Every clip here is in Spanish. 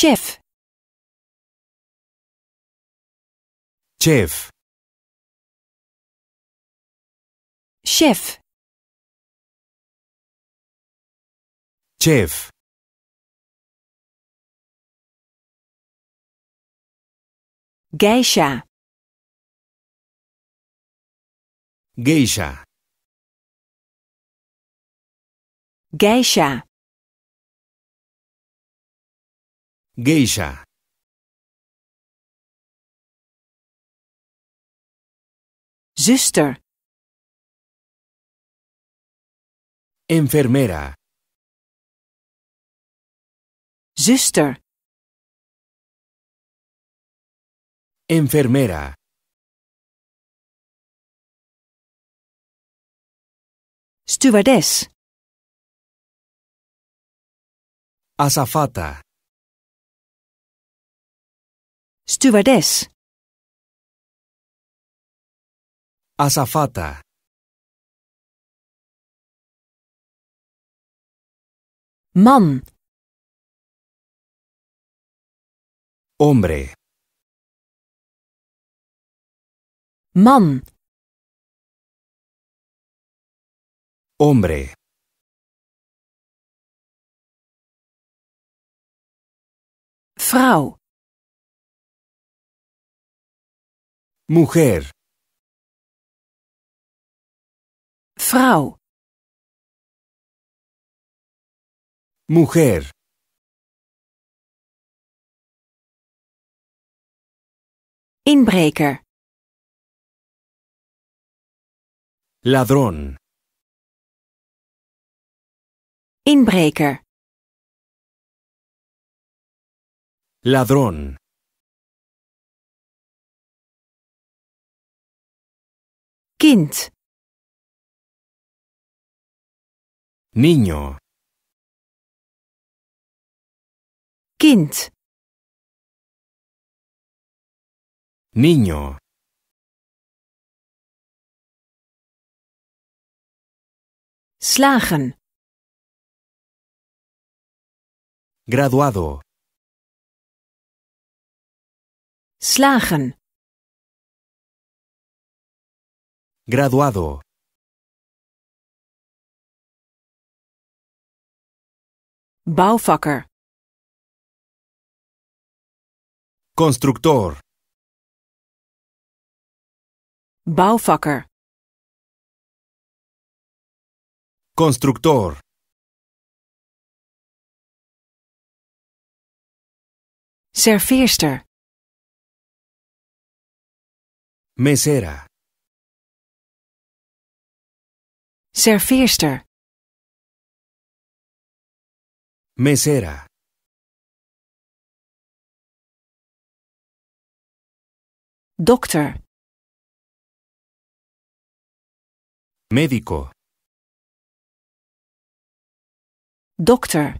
Chef. Chef. Chef. Chef. Geisha. Geisha. Geisha. Geisha Zuster Enfermera Sister. Enfermera Stewardess Azafata Stewardess. Azafata. Man. Hombre. Man. Hombre. Vrouw. Mujer. Vrouw. Mujer. Inbreker. Ladrón. Inbreker. Ladrón. Kind. Niño. Kind. Niño. Slagen. Graduado. Slagen. graduado Baufucker constructor Baufucker constructor serveerster mesera Serveerster. Mesera. Doctor. Médico. Doctor.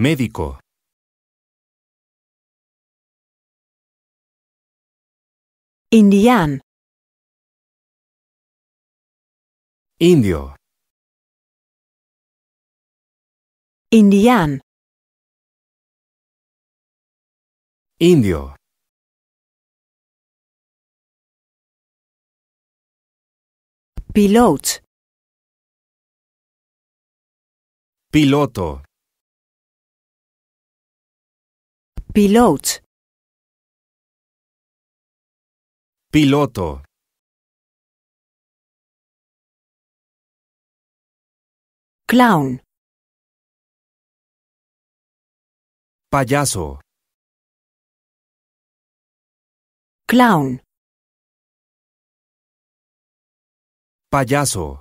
Médico. Indian. Indio. Indian. Indio. piloto, Piloto. piloto, Piloto. Clown. Payaso. Clown. Payaso.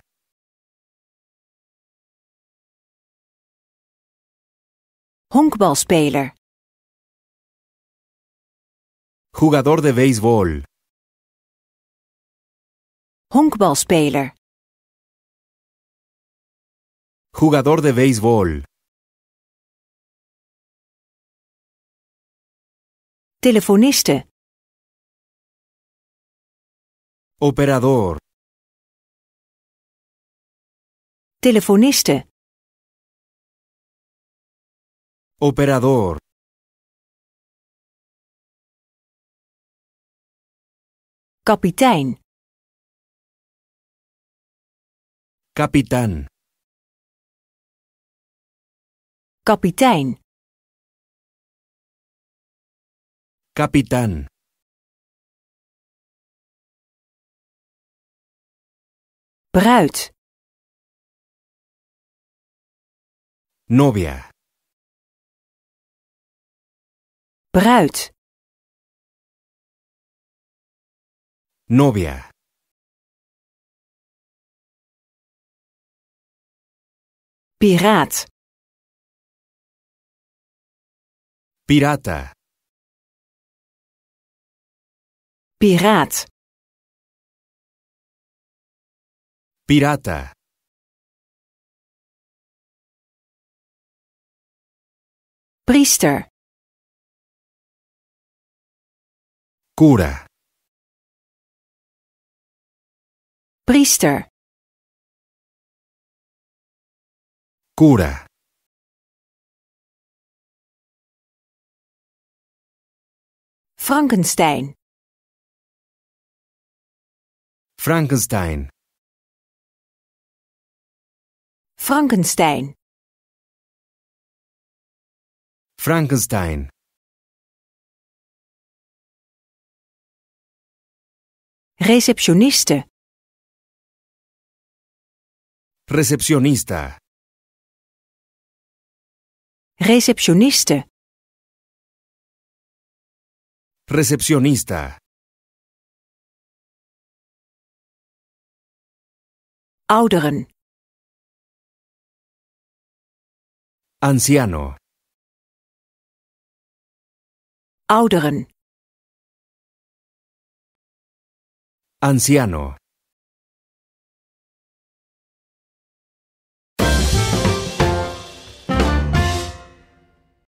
Honkbalspeler. Jugador de béisbol. Honkbalspeler. Jugador de béisbol. Telefonista. Operador. Telefonista. Operador. Capitán. Capitán. Kapitein. Kapitaan. Bruid. Novia. Bruid. Novia. Piraat. Pirata. Piraat. Pirata. Priester. Cura. Priester. Cura. Frankenstein. Frankenstein. Frankenstein. Frankenstein. Receptioniste. Receptionista Receptioniste. Recepcionista. Ouderen. Anciano. Ouderen. Anciano.